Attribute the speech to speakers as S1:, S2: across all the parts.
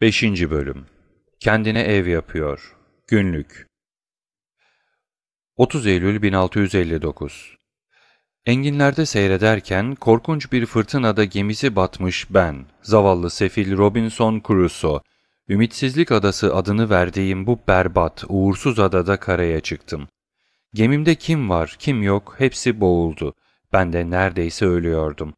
S1: 5. Bölüm Kendine ev yapıyor. Günlük 30 Eylül 1659 Enginlerde seyrederken korkunç bir fırtınada gemisi batmış ben, zavallı sefil Robinson Crusoe, Ümitsizlik Adası adını verdiğim bu berbat, uğursuz adada karaya çıktım. Gemimde kim var, kim yok hepsi boğuldu. Ben de neredeyse ölüyordum.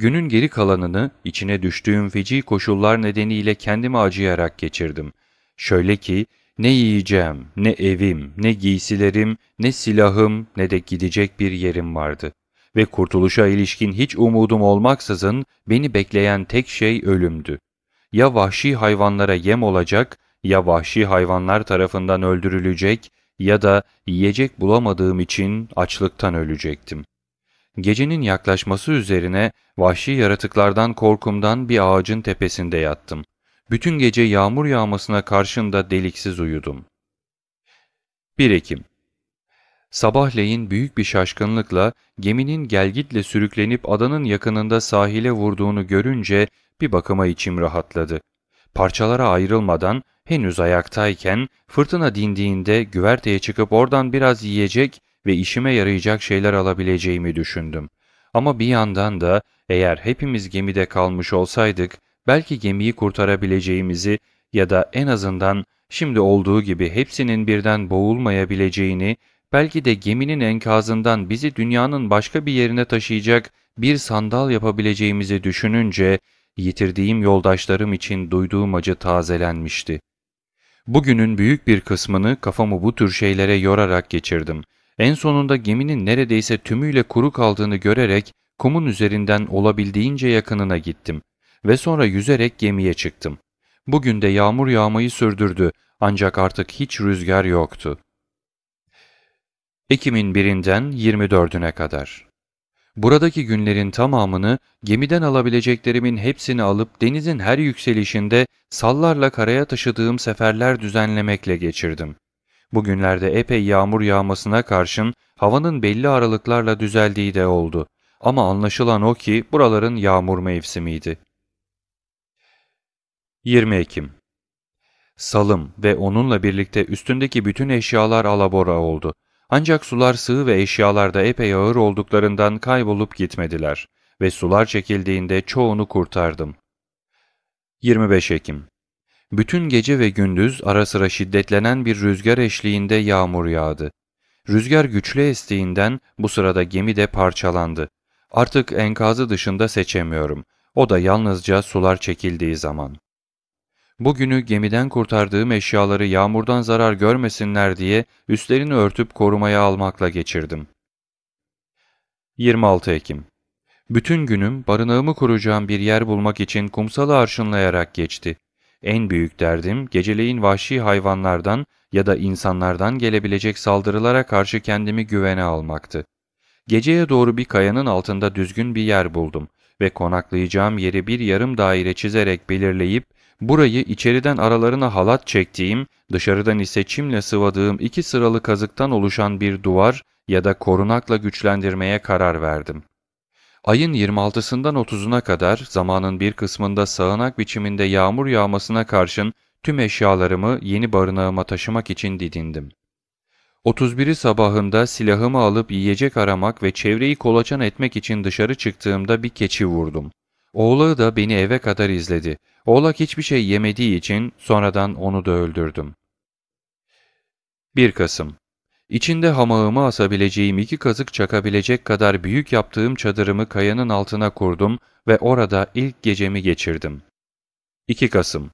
S1: Günün geri kalanını içine düştüğüm feci koşullar nedeniyle kendimi acıyarak geçirdim. Şöyle ki ne yiyeceğim, ne evim, ne giysilerim, ne silahım, ne de gidecek bir yerim vardı. Ve kurtuluşa ilişkin hiç umudum olmaksızın beni bekleyen tek şey ölümdü. Ya vahşi hayvanlara yem olacak, ya vahşi hayvanlar tarafından öldürülecek ya da yiyecek bulamadığım için açlıktan ölecektim. Gecenin yaklaşması üzerine vahşi yaratıklardan korkumdan bir ağacın tepesinde yattım. Bütün gece yağmur yağmasına karşında deliksiz uyudum. 1 Ekim Sabahleyin büyük bir şaşkınlıkla geminin gelgitle sürüklenip adanın yakınında sahile vurduğunu görünce bir bakıma içim rahatladı. Parçalara ayrılmadan henüz ayaktayken fırtına dindiğinde güverteye çıkıp oradan biraz yiyecek ve işime yarayacak şeyler alabileceğimi düşündüm. Ama bir yandan da eğer hepimiz gemide kalmış olsaydık belki gemiyi kurtarabileceğimizi ya da en azından şimdi olduğu gibi hepsinin birden boğulmayabileceğini, belki de geminin enkazından bizi dünyanın başka bir yerine taşıyacak bir sandal yapabileceğimizi düşününce yitirdiğim yoldaşlarım için duyduğum acı tazelenmişti. Bugünün büyük bir kısmını kafamı bu tür şeylere yorarak geçirdim. En sonunda geminin neredeyse tümüyle kuru kaldığını görerek kumun üzerinden olabildiğince yakınına gittim ve sonra yüzerek gemiye çıktım. Bugün de yağmur yağmayı sürdürdü ancak artık hiç rüzgar yoktu. Ekim'in birinden 24'üne kadar. Buradaki günlerin tamamını gemiden alabileceklerimin hepsini alıp denizin her yükselişinde sallarla karaya taşıdığım seferler düzenlemekle geçirdim. Bugünlerde epey yağmur yağmasına karşın havanın belli aralıklarla düzeldiği de oldu. Ama anlaşılan o ki buraların yağmur mevsimiydi. 20 Ekim Salım ve onunla birlikte üstündeki bütün eşyalar alabora oldu. Ancak sular sığ ve eşyalarda epey ağır olduklarından kaybolup gitmediler ve sular çekildiğinde çoğunu kurtardım. 25 Ekim bütün gece ve gündüz ara sıra şiddetlenen bir rüzgar eşliğinde yağmur yağdı. Rüzgar güçlü estiğinden bu sırada gemi de parçalandı. Artık enkazı dışında seçemiyorum. O da yalnızca sular çekildiği zaman. Bugünü gemiden kurtardığım eşyaları yağmurdan zarar görmesinler diye üstlerini örtüp korumaya almakla geçirdim. 26 Ekim Bütün günüm barınağımı kuracağım bir yer bulmak için kumsalı arşınlayarak geçti. En büyük derdim geceleyin vahşi hayvanlardan ya da insanlardan gelebilecek saldırılara karşı kendimi güvene almaktı. Geceye doğru bir kayanın altında düzgün bir yer buldum ve konaklayacağım yeri bir yarım daire çizerek belirleyip burayı içeriden aralarına halat çektiğim, dışarıdan ise çimle sıvadığım iki sıralı kazıktan oluşan bir duvar ya da korunakla güçlendirmeye karar verdim. Ayın 26'sından 30'una kadar zamanın bir kısmında sağanak biçiminde yağmur yağmasına karşın tüm eşyalarımı yeni barınağıma taşımak için didindim. 31'i sabahında silahımı alıp yiyecek aramak ve çevreyi kolaçan etmek için dışarı çıktığımda bir keçi vurdum. Oğlağı da beni eve kadar izledi. Oğlak hiçbir şey yemediği için sonradan onu da öldürdüm. 1 Kasım İçinde hamağımı asabileceğim iki kazık çakabilecek kadar büyük yaptığım çadırımı kayanın altına kurdum ve orada ilk gecemi geçirdim. 2 Kasım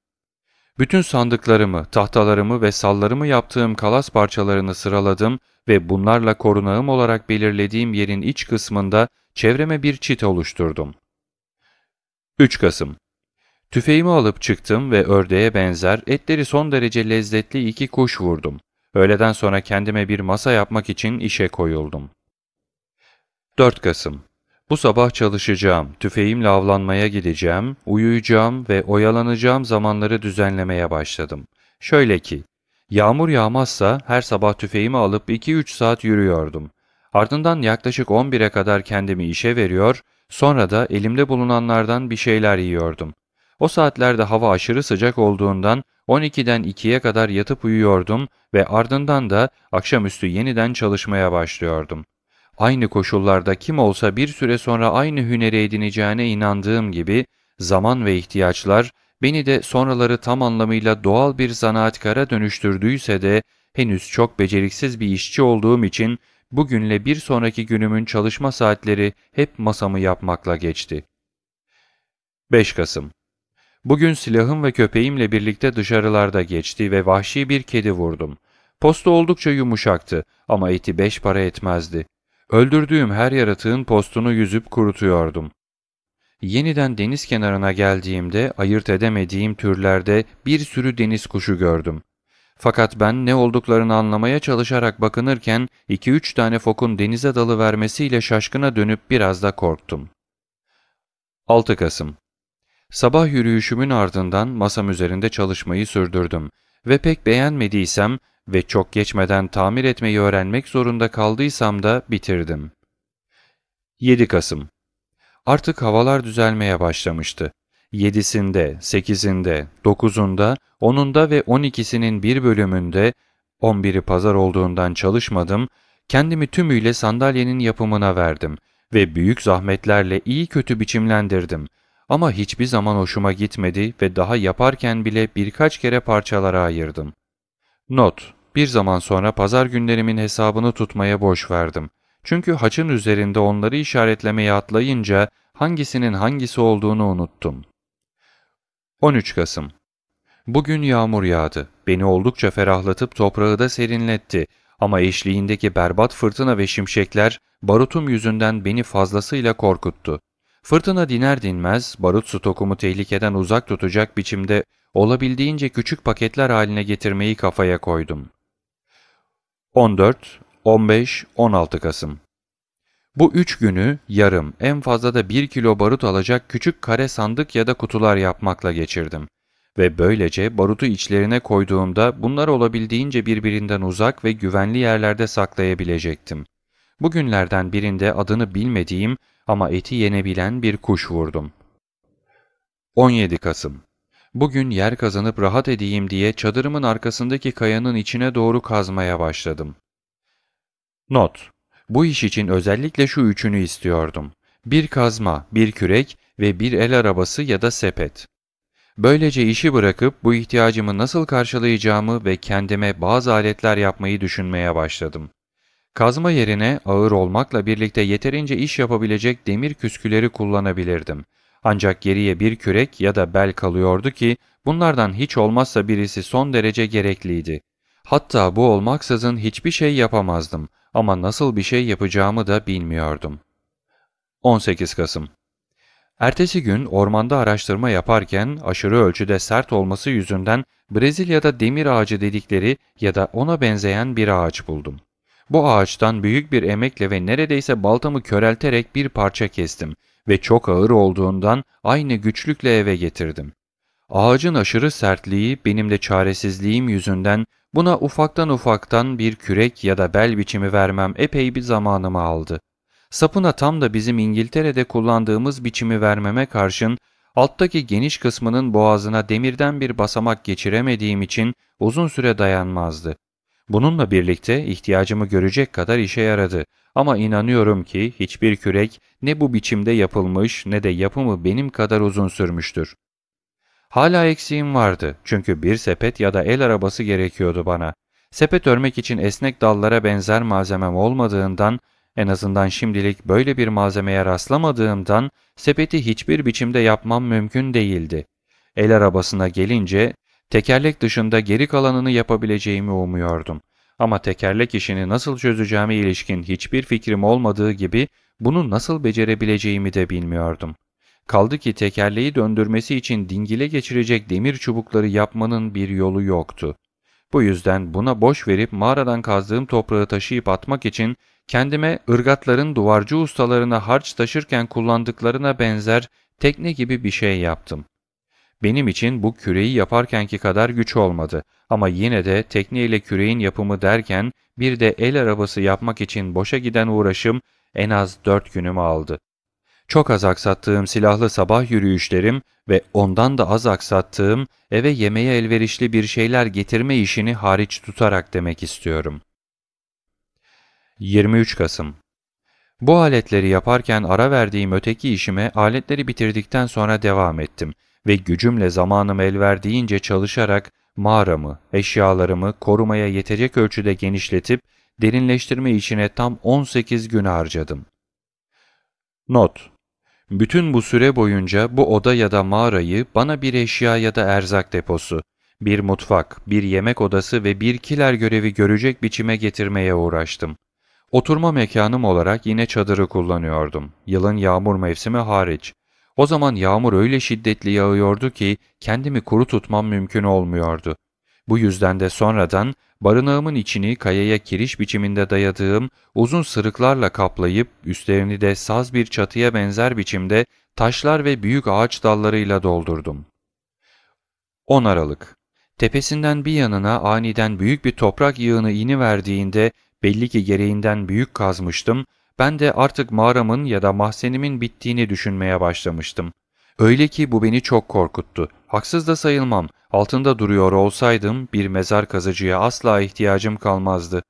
S1: Bütün sandıklarımı, tahtalarımı ve sallarımı yaptığım kalas parçalarını sıraladım ve bunlarla korunağım olarak belirlediğim yerin iç kısmında çevreme bir çit oluşturdum. 3 Kasım Tüfeğimi alıp çıktım ve ördeğe benzer etleri son derece lezzetli iki kuş vurdum. Öğleden sonra kendime bir masa yapmak için işe koyuldum. 4 Kasım Bu sabah çalışacağım, tüfeğimle avlanmaya gideceğim, uyuyacağım ve oyalanacağım zamanları düzenlemeye başladım. Şöyle ki, yağmur yağmazsa her sabah tüfeğimi alıp 2-3 saat yürüyordum. Ardından yaklaşık 11'e kadar kendimi işe veriyor, sonra da elimde bulunanlardan bir şeyler yiyordum. O saatlerde hava aşırı sıcak olduğundan 12'den 2'ye kadar yatıp uyuyordum ve ardından da akşamüstü yeniden çalışmaya başlıyordum. Aynı koşullarda kim olsa bir süre sonra aynı hüneri edineceğine inandığım gibi zaman ve ihtiyaçlar beni de sonraları tam anlamıyla doğal bir zanaatkara dönüştürdüyse de henüz çok beceriksiz bir işçi olduğum için bugünle bir sonraki günümün çalışma saatleri hep masamı yapmakla geçti. 5 Kasım Bugün silahım ve köpeğimle birlikte dışarılarda geçti ve vahşi bir kedi vurdum. Posta oldukça yumuşaktı ama eti beş para etmezdi. Öldürdüğüm her yaratığın postunu yüzüp kurutuyordum. Yeniden deniz kenarına geldiğimde ayırt edemediğim türlerde bir sürü deniz kuşu gördüm. Fakat ben ne olduklarını anlamaya çalışarak bakınırken iki üç tane fokun denize dalı vermesiyle şaşkına dönüp biraz da korktum. 6 Kasım Sabah yürüyüşümün ardından masam üzerinde çalışmayı sürdürdüm ve pek beğenmediysem ve çok geçmeden tamir etmeyi öğrenmek zorunda kaldıysam da bitirdim. 7 Kasım Artık havalar düzelmeye başlamıştı. 7'sinde, 8'inde, 9'unda, 10'unda ve 12'sinin bir bölümünde 11'i pazar olduğundan çalışmadım, kendimi tümüyle sandalyenin yapımına verdim ve büyük zahmetlerle iyi kötü biçimlendirdim. Ama hiçbir zaman hoşuma gitmedi ve daha yaparken bile birkaç kere parçalara ayırdım. Not: Bir zaman sonra pazar günlerimin hesabını tutmaya boş verdim. Çünkü haçın üzerinde onları işaretlemeye atlayınca hangisinin hangisi olduğunu unuttum. 13 Kasım Bugün yağmur yağdı. Beni oldukça ferahlatıp toprağı da serinletti. Ama eşliğindeki berbat fırtına ve şimşekler barutum yüzünden beni fazlasıyla korkuttu. Fırtına diner dinmez barut stokumu tehlikeden uzak tutacak biçimde olabildiğince küçük paketler haline getirmeyi kafaya koydum. 14, 15, 16 Kasım Bu üç günü yarım, en fazla da bir kilo barut alacak küçük kare sandık ya da kutular yapmakla geçirdim. Ve böylece barutu içlerine koyduğumda bunlar olabildiğince birbirinden uzak ve güvenli yerlerde saklayabilecektim. Bugünlerden birinde adını bilmediğim ama eti yenebilen bir kuş vurdum. 17 Kasım Bugün yer kazanıp rahat edeyim diye çadırımın arkasındaki kayanın içine doğru kazmaya başladım. Not Bu iş için özellikle şu üçünü istiyordum. Bir kazma, bir kürek ve bir el arabası ya da sepet. Böylece işi bırakıp bu ihtiyacımı nasıl karşılayacağımı ve kendime bazı aletler yapmayı düşünmeye başladım. Kazma yerine ağır olmakla birlikte yeterince iş yapabilecek demir küsküleri kullanabilirdim. Ancak geriye bir kürek ya da bel kalıyordu ki bunlardan hiç olmazsa birisi son derece gerekliydi. Hatta bu olmaksızın hiçbir şey yapamazdım ama nasıl bir şey yapacağımı da bilmiyordum. 18 Kasım Ertesi gün ormanda araştırma yaparken aşırı ölçüde sert olması yüzünden Brezilya'da demir ağacı dedikleri ya da ona benzeyen bir ağaç buldum. Bu ağaçtan büyük bir emekle ve neredeyse baltamı körelterek bir parça kestim ve çok ağır olduğundan aynı güçlükle eve getirdim. Ağacın aşırı sertliği benim de çaresizliğim yüzünden buna ufaktan ufaktan bir kürek ya da bel biçimi vermem epey bir zamanımı aldı. Sapına tam da bizim İngiltere'de kullandığımız biçimi vermeme karşın alttaki geniş kısmının boğazına demirden bir basamak geçiremediğim için uzun süre dayanmazdı. Bununla birlikte ihtiyacımı görecek kadar işe yaradı. Ama inanıyorum ki hiçbir kürek ne bu biçimde yapılmış ne de yapımı benim kadar uzun sürmüştür. Hala eksiğim vardı çünkü bir sepet ya da el arabası gerekiyordu bana. Sepet örmek için esnek dallara benzer malzemem olmadığından, en azından şimdilik böyle bir malzemeye rastlamadığımdan sepeti hiçbir biçimde yapmam mümkün değildi. El arabasına gelince Tekerlek dışında geri kalanını yapabileceğimi umuyordum. Ama tekerlek işini nasıl çözeceğime ilişkin hiçbir fikrim olmadığı gibi bunu nasıl becerebileceğimi de bilmiyordum. Kaldı ki tekerleği döndürmesi için dingile geçirecek demir çubukları yapmanın bir yolu yoktu. Bu yüzden buna boş verip mağaradan kazdığım toprağı taşıyıp atmak için kendime ırgatların duvarcı ustalarına harç taşırken kullandıklarına benzer tekne gibi bir şey yaptım. Benim için bu küreyi yaparkenki kadar güç olmadı ama yine de tekneyle küreğin yapımı derken bir de el arabası yapmak için boşa giden uğraşım en az dört günümü aldı. Çok az aksattığım silahlı sabah yürüyüşlerim ve ondan da az aksattığım eve yemeğe elverişli bir şeyler getirme işini hariç tutarak demek istiyorum. 23 Kasım Bu aletleri yaparken ara verdiğim öteki işime aletleri bitirdikten sonra devam ettim ve gücümle zamanım el çalışarak mağaramı, eşyalarımı korumaya yetecek ölçüde genişletip derinleştirme işine tam 18 gün harcadım. Not bütün bu süre boyunca bu oda ya da mağarayı bana bir eşya ya da erzak deposu, bir mutfak, bir yemek odası ve bir kiler görevi görecek biçime getirmeye uğraştım. Oturma mekanım olarak yine çadırı kullanıyordum, yılın yağmur mevsimi hariç. O zaman yağmur öyle şiddetli yağıyordu ki kendimi kuru tutmam mümkün olmuyordu. Bu yüzden de sonradan barınağımın içini kayaya kiriş biçiminde dayadığım uzun sırıklarla kaplayıp üstlerini de saz bir çatıya benzer biçimde taşlar ve büyük ağaç dallarıyla doldurdum. 10 Aralık Tepesinden bir yanına aniden büyük bir toprak yığını iniverdiğinde belli ki gereğinden büyük kazmıştım ben de artık mağaramın ya da mahzenimin bittiğini düşünmeye başlamıştım. Öyle ki bu beni çok korkuttu. Haksız da sayılmam. Altında duruyor olsaydım bir mezar kazıcıya asla ihtiyacım kalmazdı.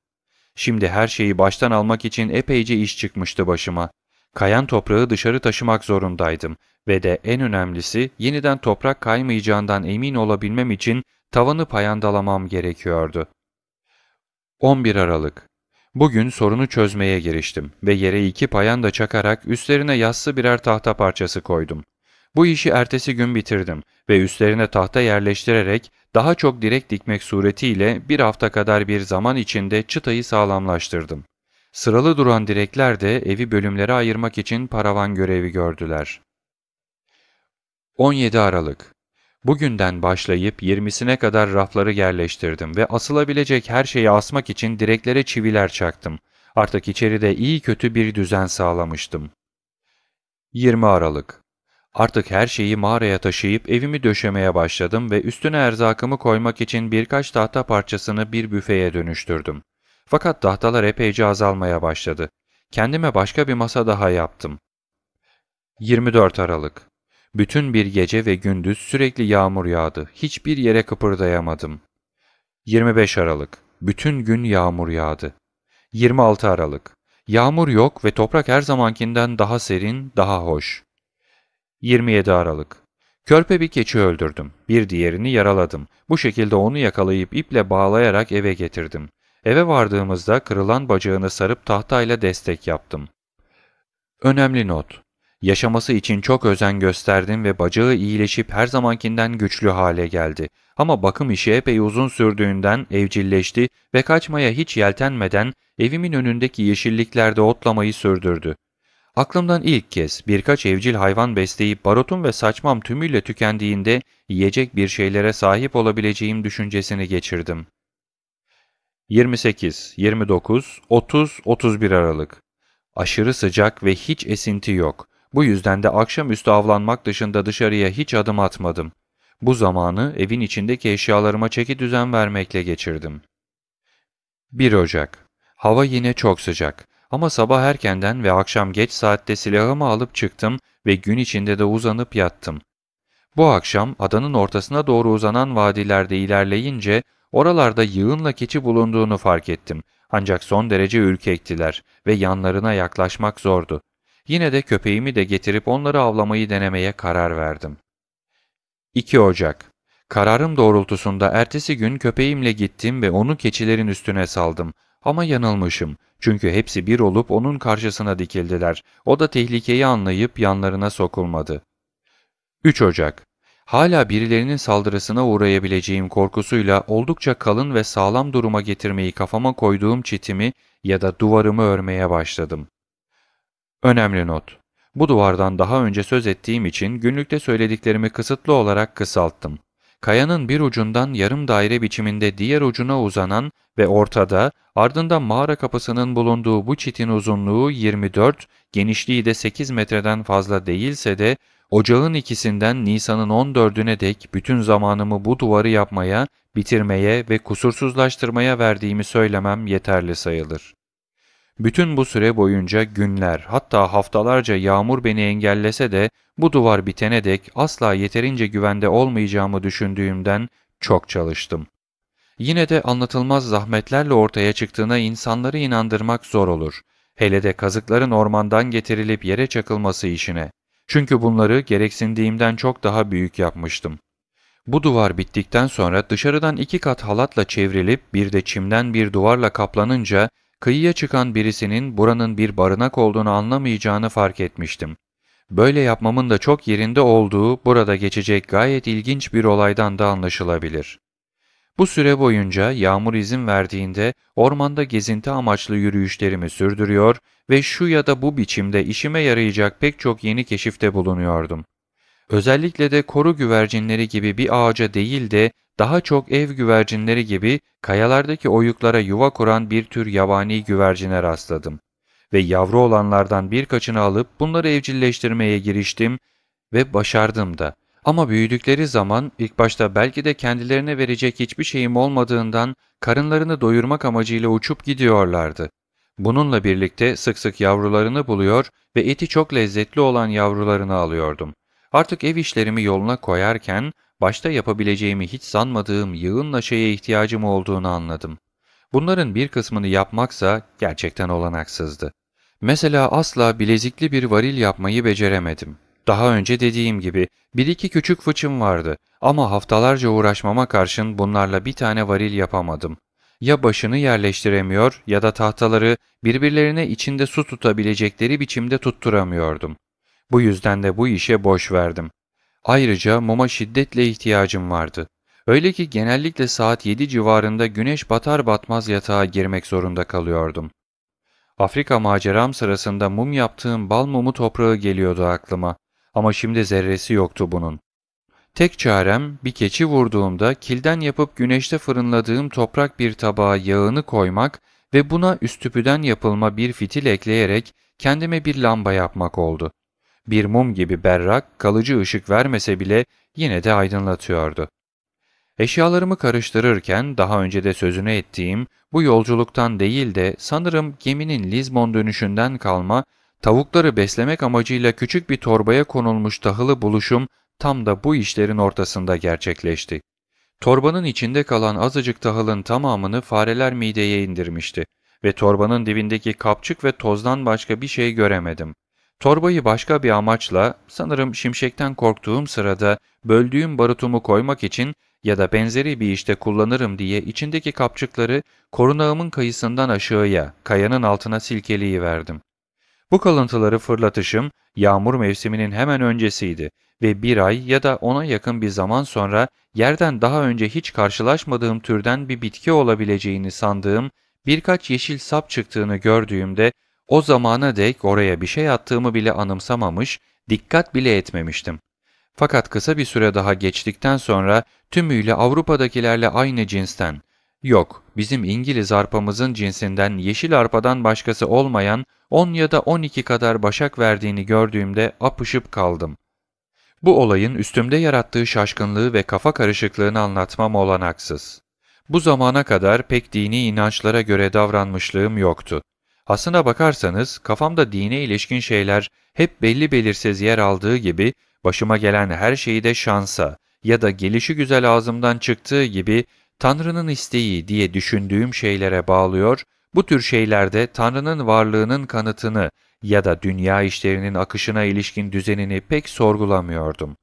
S1: Şimdi her şeyi baştan almak için epeyce iş çıkmıştı başıma. Kayan toprağı dışarı taşımak zorundaydım ve de en önemlisi yeniden toprak kaymayacağından emin olabilmem için tavanı payandalamam gerekiyordu. 11 Aralık Bugün sorunu çözmeye giriştim ve yere iki payanda çakarak üstlerine yassı birer tahta parçası koydum. Bu işi ertesi gün bitirdim ve üstlerine tahta yerleştirerek daha çok direk dikmek suretiyle bir hafta kadar bir zaman içinde çıtayı sağlamlaştırdım. Sıralı duran direkler de evi bölümlere ayırmak için paravan görevi gördüler. 17 Aralık Bugünden başlayıp 20'sine kadar rafları yerleştirdim ve asılabilecek her şeyi asmak için direklere çiviler çaktım. Artık içeride iyi kötü bir düzen sağlamıştım. 20 Aralık Artık her şeyi mağaraya taşıyıp evimi döşemeye başladım ve üstüne erzakımı koymak için birkaç tahta parçasını bir büfeye dönüştürdüm. Fakat tahtalar epeyce azalmaya başladı. Kendime başka bir masa daha yaptım. 24 Aralık bütün bir gece ve gündüz sürekli yağmur yağdı. Hiçbir yere kıpırdayamadım. 25 Aralık. Bütün gün yağmur yağdı. 26 Aralık. Yağmur yok ve toprak her zamankinden daha serin, daha hoş. 27 Aralık. Körpe bir keçi öldürdüm. Bir diğerini yaraladım. Bu şekilde onu yakalayıp iple bağlayarak eve getirdim. Eve vardığımızda kırılan bacağını sarıp tahtayla destek yaptım. Önemli not. Yaşaması için çok özen gösterdim ve bacağı iyileşip her zamankinden güçlü hale geldi. Ama bakım işi epey uzun sürdüğünden evcilleşti ve kaçmaya hiç yeltenmeden evimin önündeki yeşilliklerde otlamayı sürdürdü. Aklımdan ilk kez birkaç evcil hayvan besleyip barotum ve saçmam tümüyle tükendiğinde yiyecek bir şeylere sahip olabileceğim düşüncesini geçirdim. 28, 29, 30, 31 Aralık Aşırı sıcak ve hiç esinti yok. Bu yüzden de akşamüstü avlanmak dışında dışarıya hiç adım atmadım. Bu zamanı evin içindeki eşyalarıma çeki düzen vermekle geçirdim. 1 Ocak Hava yine çok sıcak ama sabah erkenden ve akşam geç saatte silahımı alıp çıktım ve gün içinde de uzanıp yattım. Bu akşam adanın ortasına doğru uzanan vadilerde ilerleyince oralarda yığınla keçi bulunduğunu fark ettim. Ancak son derece ürkektiler ve yanlarına yaklaşmak zordu. Yine de köpeğimi de getirip onları avlamayı denemeye karar verdim. 2 Ocak Kararım doğrultusunda ertesi gün köpeğimle gittim ve onu keçilerin üstüne saldım. Ama yanılmışım. Çünkü hepsi bir olup onun karşısına dikildiler. O da tehlikeyi anlayıp yanlarına sokulmadı. 3 Ocak Hala birilerinin saldırısına uğrayabileceğim korkusuyla oldukça kalın ve sağlam duruma getirmeyi kafama koyduğum çitimi ya da duvarımı örmeye başladım. Önemli not. Bu duvardan daha önce söz ettiğim için günlükte söylediklerimi kısıtlı olarak kısalttım. Kayanın bir ucundan yarım daire biçiminde diğer ucuna uzanan ve ortada ardında mağara kapısının bulunduğu bu çitin uzunluğu 24, genişliği de 8 metreden fazla değilse de ocağın ikisinden Nisan'ın 14'üne dek bütün zamanımı bu duvarı yapmaya, bitirmeye ve kusursuzlaştırmaya verdiğimi söylemem yeterli sayılır. Bütün bu süre boyunca günler hatta haftalarca yağmur beni engellese de bu duvar bitene dek asla yeterince güvende olmayacağımı düşündüğümden çok çalıştım. Yine de anlatılmaz zahmetlerle ortaya çıktığına insanları inandırmak zor olur. Hele de kazıkların ormandan getirilip yere çakılması işine. Çünkü bunları gereksindiğimden çok daha büyük yapmıştım. Bu duvar bittikten sonra dışarıdan iki kat halatla çevrilip bir de çimden bir duvarla kaplanınca kıyıya çıkan birisinin buranın bir barınak olduğunu anlamayacağını fark etmiştim. Böyle yapmamın da çok yerinde olduğu burada geçecek gayet ilginç bir olaydan da anlaşılabilir. Bu süre boyunca yağmur izin verdiğinde ormanda gezinti amaçlı yürüyüşlerimi sürdürüyor ve şu ya da bu biçimde işime yarayacak pek çok yeni keşifte bulunuyordum. Özellikle de koru güvercinleri gibi bir ağaca değil de daha çok ev güvercinleri gibi kayalardaki oyuklara yuva kuran bir tür yabani güvercine rastladım. Ve yavru olanlardan birkaçını alıp bunları evcilleştirmeye giriştim ve başardım da. Ama büyüdükleri zaman ilk başta belki de kendilerine verecek hiçbir şeyim olmadığından karınlarını doyurmak amacıyla uçup gidiyorlardı. Bununla birlikte sık sık yavrularını buluyor ve eti çok lezzetli olan yavrularını alıyordum. Artık ev işlerimi yoluna koyarken başta yapabileceğimi hiç sanmadığım yığınla şeye ihtiyacım olduğunu anladım. Bunların bir kısmını yapmaksa gerçekten olanaksızdı. Mesela asla bilezikli bir varil yapmayı beceremedim. Daha önce dediğim gibi bir iki küçük fıçım vardı ama haftalarca uğraşmama karşın bunlarla bir tane varil yapamadım. Ya başını yerleştiremiyor ya da tahtaları birbirlerine içinde su tutabilecekleri biçimde tutturamıyordum. Bu yüzden de bu işe boş verdim. Ayrıca muma şiddetle ihtiyacım vardı. Öyle ki genellikle saat 7 civarında güneş batar batmaz yatağa girmek zorunda kalıyordum. Afrika maceram sırasında mum yaptığım bal mumu toprağı geliyordu aklıma ama şimdi zerresi yoktu bunun. Tek çarem bir keçi vurduğumda kilden yapıp güneşte fırınladığım toprak bir tabağa yağını koymak ve buna üstüpüden yapılma bir fitil ekleyerek kendime bir lamba yapmak oldu bir mum gibi berrak, kalıcı ışık vermese bile yine de aydınlatıyordu. Eşyalarımı karıştırırken daha önce de sözünü ettiğim bu yolculuktan değil de sanırım geminin Lizbon dönüşünden kalma tavukları beslemek amacıyla küçük bir torbaya konulmuş tahılı buluşum tam da bu işlerin ortasında gerçekleşti. Torbanın içinde kalan azıcık tahılın tamamını fareler mideye indirmişti ve torbanın dibindeki kapçık ve tozdan başka bir şey göremedim. Torbayı başka bir amaçla, sanırım şimşekten korktuğum sırada böldüğüm barutumu koymak için ya da benzeri bir işte kullanırım diye içindeki kapçıkları korunağımın kayısından aşağıya, kayanın altına verdim. Bu kalıntıları fırlatışım yağmur mevsiminin hemen öncesiydi ve bir ay ya da ona yakın bir zaman sonra yerden daha önce hiç karşılaşmadığım türden bir bitki olabileceğini sandığım birkaç yeşil sap çıktığını gördüğümde o zamana dek oraya bir şey attığımı bile anımsamamış, dikkat bile etmemiştim. Fakat kısa bir süre daha geçtikten sonra tümüyle Avrupa'dakilerle aynı cinsten, yok bizim İngiliz arpamızın cinsinden yeşil arpadan başkası olmayan 10 ya da 12 kadar başak verdiğini gördüğümde apışıp kaldım. Bu olayın üstümde yarattığı şaşkınlığı ve kafa karışıklığını anlatmam olanaksız. Bu zamana kadar pek dini inançlara göre davranmışlığım yoktu. Aslına bakarsanız kafamda dine ilişkin şeyler hep belli belirsiz yer aldığı gibi başıma gelen her şeyi de şansa ya da gelişi güzel ağzımdan çıktığı gibi Tanrı'nın isteği diye düşündüğüm şeylere bağlıyor, bu tür şeylerde Tanrı'nın varlığının kanıtını ya da dünya işlerinin akışına ilişkin düzenini pek sorgulamıyordum.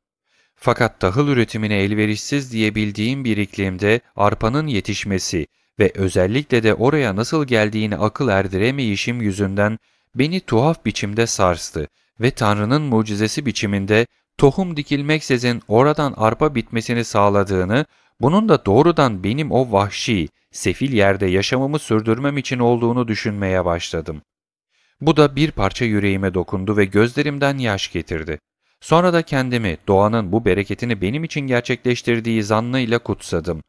S1: Fakat tahıl üretimine elverişsiz diyebildiğim bir iklimde arpanın yetişmesi ve özellikle de oraya nasıl geldiğini akıl erdiremeyişim yüzünden beni tuhaf biçimde sarstı ve Tanrı'nın mucizesi biçiminde tohum dikilmeksizin oradan arpa bitmesini sağladığını, bunun da doğrudan benim o vahşi, sefil yerde yaşamımı sürdürmem için olduğunu düşünmeye başladım. Bu da bir parça yüreğime dokundu ve gözlerimden yaş getirdi. Sonra da kendimi doğanın bu bereketini benim için gerçekleştirdiği zannıyla kutsadım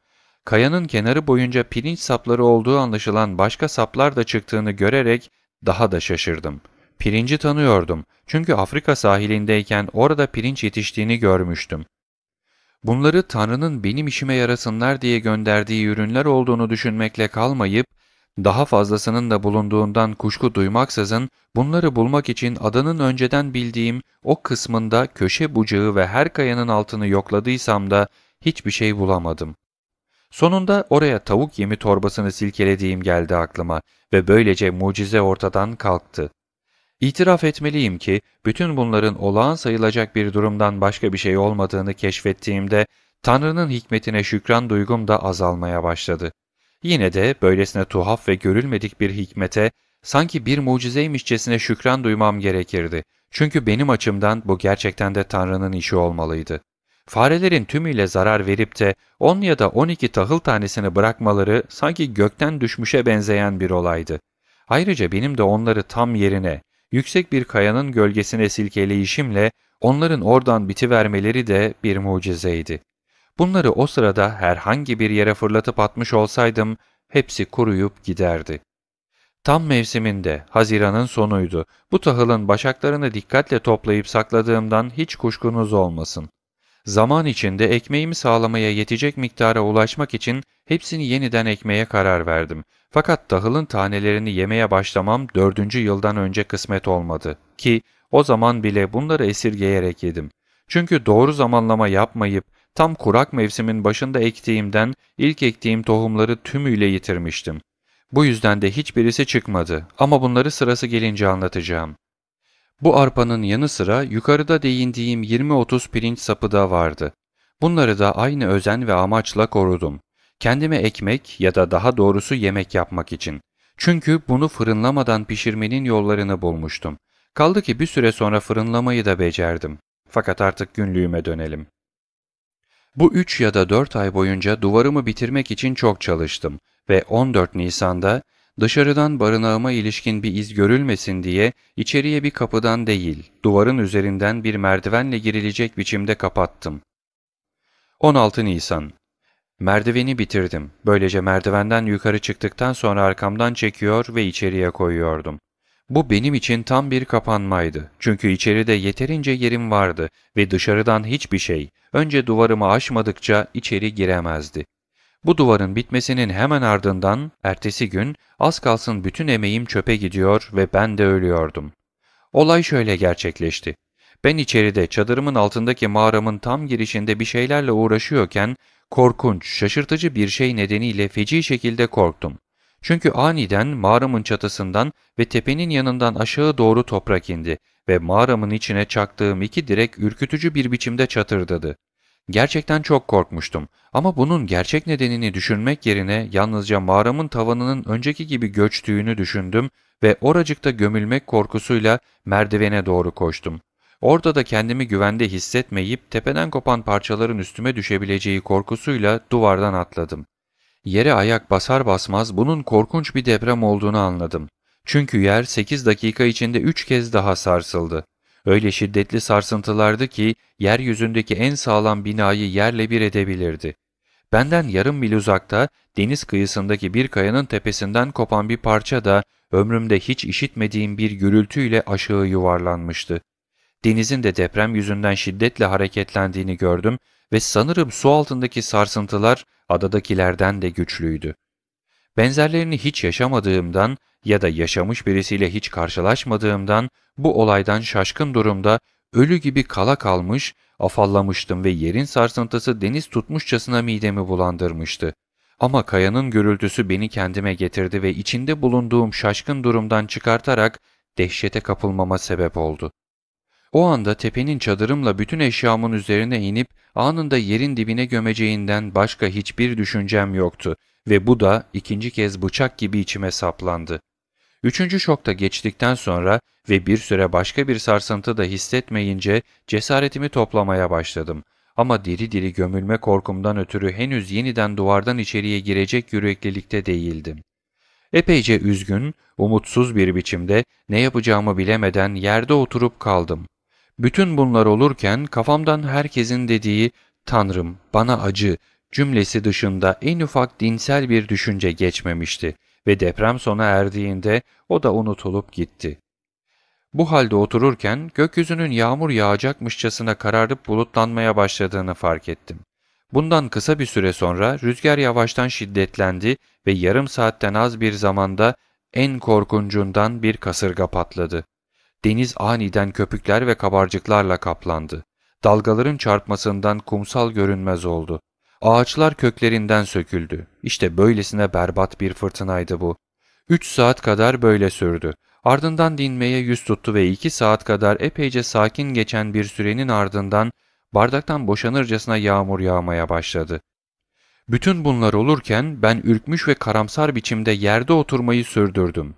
S1: kayanın kenarı boyunca pirinç sapları olduğu anlaşılan başka saplar da çıktığını görerek daha da şaşırdım. Pirinci tanıyordum çünkü Afrika sahilindeyken orada pirinç yetiştiğini görmüştüm. Bunları Tanrı'nın benim işime yarasınlar diye gönderdiği ürünler olduğunu düşünmekle kalmayıp, daha fazlasının da bulunduğundan kuşku duymaksızın bunları bulmak için adanın önceden bildiğim o kısmında köşe bucağı ve her kayanın altını yokladıysam da hiçbir şey bulamadım. Sonunda oraya tavuk yemi torbasını silkelediğim geldi aklıma ve böylece mucize ortadan kalktı. İtiraf etmeliyim ki bütün bunların olağan sayılacak bir durumdan başka bir şey olmadığını keşfettiğimde Tanrı'nın hikmetine şükran duygum da azalmaya başladı. Yine de böylesine tuhaf ve görülmedik bir hikmete sanki bir mucizeymişçesine şükran duymam gerekirdi. Çünkü benim açımdan bu gerçekten de Tanrı'nın işi olmalıydı. Farelerin tümüyle zarar verip de 10 ya da 12 tahıl tanesini bırakmaları sanki gökten düşmüşe benzeyen bir olaydı. Ayrıca benim de onları tam yerine, yüksek bir kayanın gölgesine silkeleyişimle onların oradan bitivermeleri de bir mucizeydi. Bunları o sırada herhangi bir yere fırlatıp atmış olsaydım hepsi kuruyup giderdi. Tam mevsiminde, Haziran'ın sonuydu. Bu tahılın başaklarını dikkatle toplayıp sakladığımdan hiç kuşkunuz olmasın zaman içinde ekmeğimi sağlamaya yetecek miktara ulaşmak için hepsini yeniden ekmeye karar verdim. Fakat tahılın tanelerini yemeye başlamam dördüncü yıldan önce kısmet olmadı ki o zaman bile bunları esirgeyerek yedim. Çünkü doğru zamanlama yapmayıp tam kurak mevsimin başında ektiğimden ilk ektiğim tohumları tümüyle yitirmiştim. Bu yüzden de hiçbirisi çıkmadı ama bunları sırası gelince anlatacağım. Bu arpanın yanı sıra yukarıda değindiğim 20-30 pirinç sapı da vardı. Bunları da aynı özen ve amaçla korudum. Kendime ekmek ya da daha doğrusu yemek yapmak için. Çünkü bunu fırınlamadan pişirmenin yollarını bulmuştum. Kaldı ki bir süre sonra fırınlamayı da becerdim. Fakat artık günlüğüme dönelim. Bu 3 ya da 4 ay boyunca duvarımı bitirmek için çok çalıştım ve 14 Nisan'da Dışarıdan barınağıma ilişkin bir iz görülmesin diye içeriye bir kapıdan değil, duvarın üzerinden bir merdivenle girilecek biçimde kapattım. 16 Nisan Merdiveni bitirdim. Böylece merdivenden yukarı çıktıktan sonra arkamdan çekiyor ve içeriye koyuyordum. Bu benim için tam bir kapanmaydı. Çünkü içeride yeterince yerim vardı ve dışarıdan hiçbir şey, önce duvarımı aşmadıkça içeri giremezdi. Bu duvarın bitmesinin hemen ardından ertesi gün az kalsın bütün emeğim çöpe gidiyor ve ben de ölüyordum. Olay şöyle gerçekleşti. Ben içeride çadırımın altındaki mağaramın tam girişinde bir şeylerle uğraşıyorken korkunç, şaşırtıcı bir şey nedeniyle feci şekilde korktum. Çünkü aniden mağaramın çatısından ve tepenin yanından aşağı doğru toprak indi ve mağaramın içine çaktığım iki direk ürkütücü bir biçimde çatırdadı. Gerçekten çok korkmuştum ama bunun gerçek nedenini düşünmek yerine yalnızca mağaramın tavanının önceki gibi göçtüğünü düşündüm ve oracıkta gömülmek korkusuyla merdivene doğru koştum. Orada da kendimi güvende hissetmeyip tepeden kopan parçaların üstüme düşebileceği korkusuyla duvardan atladım. Yere ayak basar basmaz bunun korkunç bir deprem olduğunu anladım. Çünkü yer 8 dakika içinde 3 kez daha sarsıldı. Öyle şiddetli sarsıntılardı ki yeryüzündeki en sağlam binayı yerle bir edebilirdi. Benden yarım mil uzakta deniz kıyısındaki bir kayanın tepesinden kopan bir parça da ömrümde hiç işitmediğim bir gürültüyle aşağı yuvarlanmıştı. Denizin de deprem yüzünden şiddetle hareketlendiğini gördüm ve sanırım su altındaki sarsıntılar adadakilerden de güçlüydü. Benzerlerini hiç yaşamadığımdan ya da yaşamış birisiyle hiç karşılaşmadığımdan bu olaydan şaşkın durumda ölü gibi kala kalmış, afallamıştım ve yerin sarsıntısı deniz tutmuşçasına midemi bulandırmıştı. Ama kayanın gürültüsü beni kendime getirdi ve içinde bulunduğum şaşkın durumdan çıkartarak dehşete kapılmama sebep oldu. O anda tepenin çadırımla bütün eşyamın üzerine inip anında yerin dibine gömeceğinden başka hiçbir düşüncem yoktu ve bu da ikinci kez bıçak gibi içime saplandı. Üçüncü şok da geçtikten sonra ve bir süre başka bir sarsıntı da hissetmeyince cesaretimi toplamaya başladım. Ama diri diri gömülme korkumdan ötürü henüz yeniden duvardan içeriye girecek yüreklilikte değildim. Epeyce üzgün, umutsuz bir biçimde ne yapacağımı bilemeden yerde oturup kaldım. Bütün bunlar olurken kafamdan herkesin dediği ''Tanrım bana acı, cümlesi dışında en ufak dinsel bir düşünce geçmemişti ve deprem sona erdiğinde o da unutulup gitti. Bu halde otururken gökyüzünün yağmur yağacakmışçasına kararıp bulutlanmaya başladığını fark ettim. Bundan kısa bir süre sonra rüzgar yavaştan şiddetlendi ve yarım saatten az bir zamanda en korkuncundan bir kasırga patladı. Deniz aniden köpükler ve kabarcıklarla kaplandı. Dalgaların çarpmasından kumsal görünmez oldu. Ağaçlar köklerinden söküldü. İşte böylesine berbat bir fırtınaydı bu. Üç saat kadar böyle sürdü. Ardından dinmeye yüz tuttu ve iki saat kadar epeyce sakin geçen bir sürenin ardından bardaktan boşanırcasına yağmur yağmaya başladı. Bütün bunlar olurken ben ürkmüş ve karamsar biçimde yerde oturmayı sürdürdüm.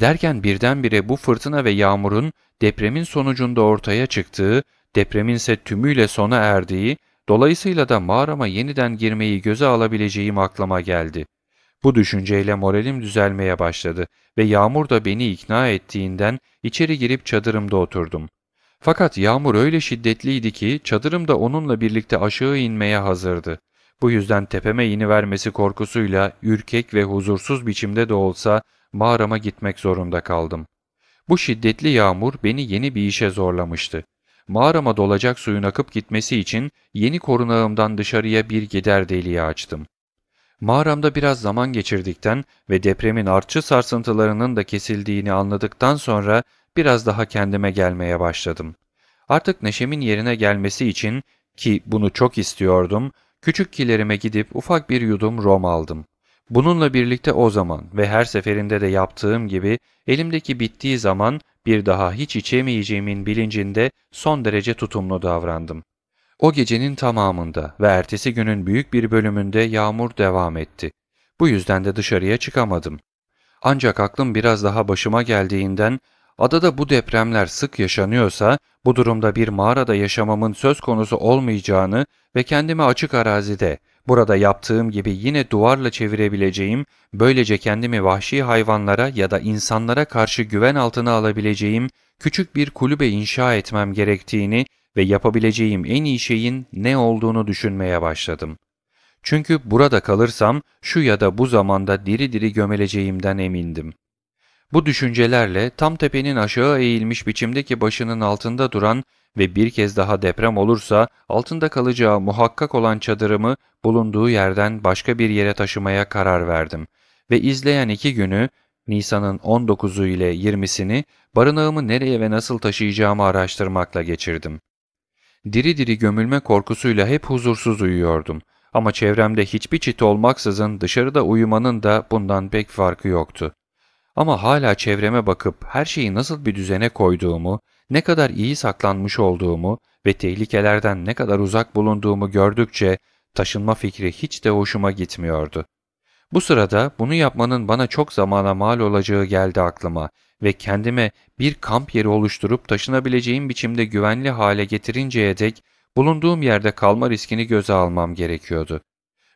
S1: Derken birdenbire bu fırtına ve yağmurun depremin sonucunda ortaya çıktığı, depremin ise tümüyle sona erdiği Dolayısıyla da mağarama yeniden girmeyi göze alabileceğim aklıma geldi. Bu düşünceyle moralim düzelmeye başladı ve yağmur da beni ikna ettiğinden içeri girip çadırımda oturdum. Fakat yağmur öyle şiddetliydi ki çadırım da onunla birlikte aşağı inmeye hazırdı. Bu yüzden tepeme inivermesi korkusuyla ürkek ve huzursuz biçimde de olsa mağarama gitmek zorunda kaldım. Bu şiddetli yağmur beni yeni bir işe zorlamıştı mağarama dolacak suyun akıp gitmesi için yeni korunağımdan dışarıya bir gider deliği açtım. Mağaramda biraz zaman geçirdikten ve depremin artçı sarsıntılarının da kesildiğini anladıktan sonra biraz daha kendime gelmeye başladım. Artık neşemin yerine gelmesi için ki bunu çok istiyordum, küçük kilerime gidip ufak bir yudum rom aldım. Bununla birlikte o zaman ve her seferinde de yaptığım gibi elimdeki bittiği zaman bir daha hiç içemeyeceğimin bilincinde son derece tutumlu davrandım. O gecenin tamamında ve ertesi günün büyük bir bölümünde yağmur devam etti. Bu yüzden de dışarıya çıkamadım. Ancak aklım biraz daha başıma geldiğinden adada bu depremler sık yaşanıyorsa bu durumda bir mağarada yaşamamın söz konusu olmayacağını ve kendimi açık arazide Burada yaptığım gibi yine duvarla çevirebileceğim, böylece kendimi vahşi hayvanlara ya da insanlara karşı güven altına alabileceğim küçük bir kulübe inşa etmem gerektiğini ve yapabileceğim en iyi şeyin ne olduğunu düşünmeye başladım. Çünkü burada kalırsam şu ya da bu zamanda diri diri gömeleceğimden emindim. Bu düşüncelerle tam tepenin aşağı eğilmiş biçimdeki başının altında duran ve bir kez daha deprem olursa altında kalacağı muhakkak olan çadırımı bulunduğu yerden başka bir yere taşımaya karar verdim ve izleyen iki günü Nisan'ın 19'u ile 20'sini barınağımı nereye ve nasıl taşıyacağımı araştırmakla geçirdim. Diri diri gömülme korkusuyla hep huzursuz uyuyordum ama çevremde hiçbir çit olmaksızın dışarıda uyumanın da bundan pek farkı yoktu. Ama hala çevreme bakıp her şeyi nasıl bir düzene koyduğumu ne kadar iyi saklanmış olduğumu ve tehlikelerden ne kadar uzak bulunduğumu gördükçe taşınma fikri hiç de hoşuma gitmiyordu. Bu sırada bunu yapmanın bana çok zamana mal olacağı geldi aklıma ve kendime bir kamp yeri oluşturup taşınabileceğim biçimde güvenli hale getirinceye dek bulunduğum yerde kalma riskini göze almam gerekiyordu.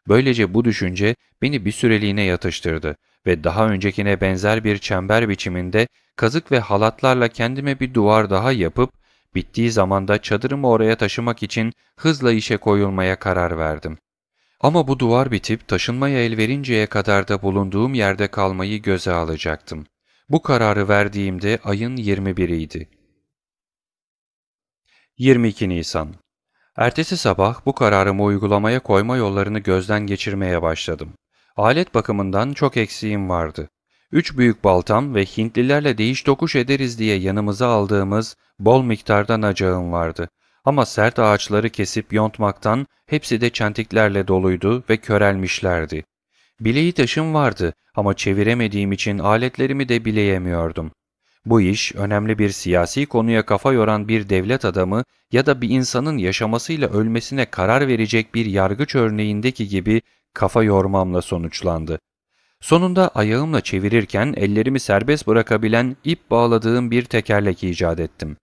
S1: Böylece bu düşünce beni bir süreliğine yatıştırdı ve daha öncekine benzer bir çember biçiminde kazık ve halatlarla kendime bir duvar daha yapıp bittiği zamanda çadırımı oraya taşımak için hızla işe koyulmaya karar verdim. Ama bu duvar bitip taşınmaya el verinceye kadar da bulunduğum yerde kalmayı göze alacaktım. Bu kararı verdiğimde ayın 21'iydi. 22 Nisan Ertesi sabah bu kararımı uygulamaya koyma yollarını gözden geçirmeye başladım. Alet bakımından çok eksiğim vardı. Üç büyük baltam ve Hintlilerle değiş tokuş ederiz diye yanımıza aldığımız bol miktarda nacağım vardı. Ama sert ağaçları kesip yontmaktan hepsi de çentiklerle doluydu ve körelmişlerdi. Bileği taşım vardı ama çeviremediğim için aletlerimi de bileyemiyordum. Bu iş önemli bir siyasi konuya kafa yoran bir devlet adamı ya da bir insanın yaşamasıyla ölmesine karar verecek bir yargıç örneğindeki gibi kafa yormamla sonuçlandı. Sonunda ayağımla çevirirken ellerimi serbest bırakabilen ip bağladığım bir tekerlek icat ettim.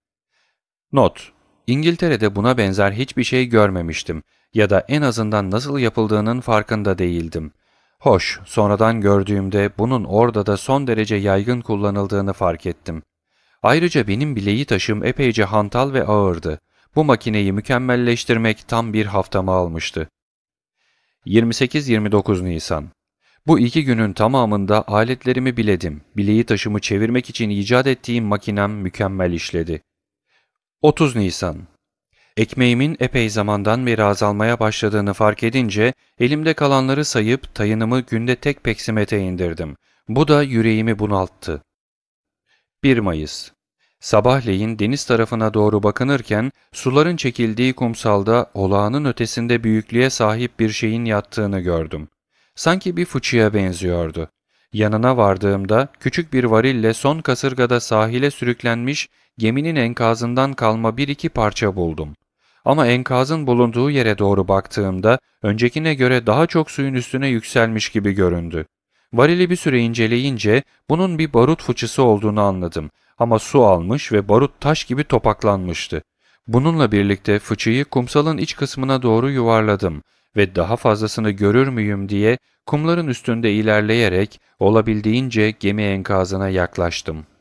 S1: Not: İngiltere'de buna benzer hiçbir şey görmemiştim ya da en azından nasıl yapıldığının farkında değildim. Hoş, sonradan gördüğümde bunun orada da son derece yaygın kullanıldığını fark ettim. Ayrıca benim bileği taşım epeyce hantal ve ağırdı. Bu makineyi mükemmelleştirmek tam bir haftamı almıştı. 28-29 Nisan bu iki günün tamamında aletlerimi biledim. Bileği taşımı çevirmek için icat ettiğim makinem mükemmel işledi. 30 Nisan Ekmeğimin epey zamandan beri azalmaya başladığını fark edince elimde kalanları sayıp tayınımı günde tek peksimete indirdim. Bu da yüreğimi bunalttı. 1 Mayıs Sabahleyin deniz tarafına doğru bakınırken suların çekildiği kumsalda olağanın ötesinde büyüklüğe sahip bir şeyin yattığını gördüm. Sanki bir fıçıya benziyordu. Yanına vardığımda küçük bir varille son kasırgada sahile sürüklenmiş geminin enkazından kalma bir iki parça buldum. Ama enkazın bulunduğu yere doğru baktığımda öncekine göre daha çok suyun üstüne yükselmiş gibi göründü. Varili bir süre inceleyince bunun bir barut fıçısı olduğunu anladım ama su almış ve barut taş gibi topaklanmıştı. Bununla birlikte fıçıyı kumsalın iç kısmına doğru yuvarladım ve daha fazlasını görür müyüm diye kumların üstünde ilerleyerek olabildiğince gemi enkazına yaklaştım.''